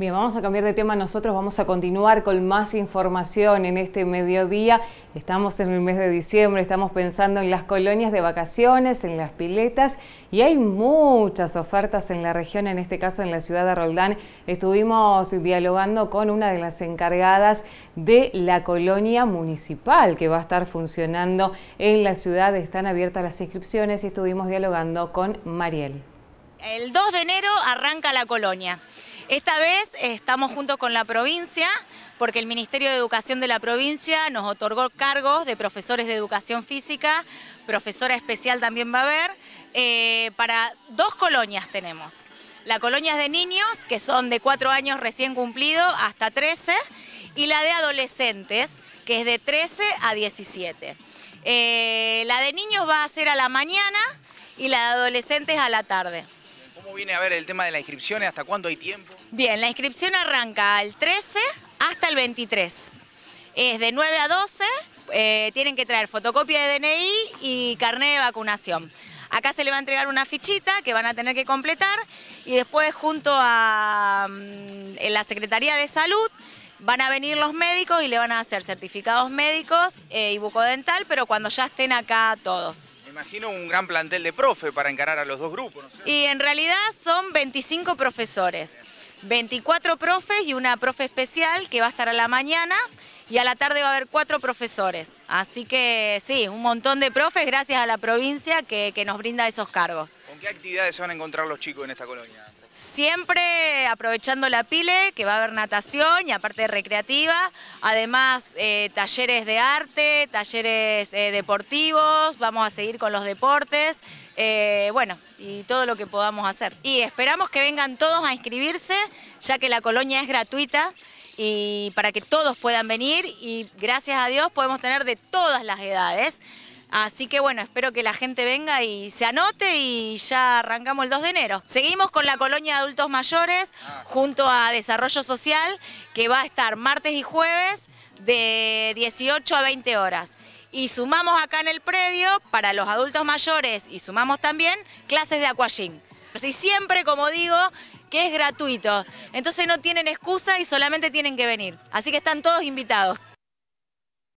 Bien, vamos a cambiar de tema. Nosotros vamos a continuar con más información en este mediodía. Estamos en el mes de diciembre, estamos pensando en las colonias de vacaciones, en las piletas y hay muchas ofertas en la región, en este caso en la ciudad de Roldán. Estuvimos dialogando con una de las encargadas de la colonia municipal que va a estar funcionando en la ciudad. Están abiertas las inscripciones y estuvimos dialogando con Mariel. El 2 de enero arranca la colonia. Esta vez estamos junto con la provincia porque el Ministerio de Educación de la provincia nos otorgó cargos de profesores de educación física, profesora especial también va a haber, eh, para dos colonias tenemos. La colonia de niños, que son de cuatro años recién cumplido hasta 13, y la de adolescentes, que es de 13 a 17. Eh, la de niños va a ser a la mañana y la de adolescentes a la tarde. ¿Cómo viene a ver el tema de las inscripciones? ¿Hasta cuándo hay tiempo? Bien, la inscripción arranca el 13 hasta el 23. Es de 9 a 12, eh, tienen que traer fotocopia de DNI y carnet de vacunación. Acá se le va a entregar una fichita que van a tener que completar y después junto a mm, la Secretaría de Salud van a venir los médicos y le van a hacer certificados médicos eh, y bucodental, pero cuando ya estén acá todos imagino un gran plantel de profe para encarar a los dos grupos. Y en realidad son 25 profesores, 24 profes y una profe especial que va a estar a la mañana y a la tarde va a haber cuatro profesores. Así que sí, un montón de profes gracias a la provincia que, que nos brinda esos cargos qué actividades van a encontrar los chicos en esta colonia? Siempre aprovechando la pile, que va a haber natación y aparte recreativa, además eh, talleres de arte, talleres eh, deportivos, vamos a seguir con los deportes, eh, bueno, y todo lo que podamos hacer. Y esperamos que vengan todos a inscribirse, ya que la colonia es gratuita, y para que todos puedan venir y gracias a Dios podemos tener de todas las edades. Así que bueno, espero que la gente venga y se anote y ya arrancamos el 2 de enero. Seguimos con la colonia de adultos mayores junto a Desarrollo Social que va a estar martes y jueves de 18 a 20 horas. Y sumamos acá en el predio para los adultos mayores y sumamos también clases de aquagym. Y siempre, como digo, que es gratuito. Entonces no tienen excusa y solamente tienen que venir. Así que están todos invitados.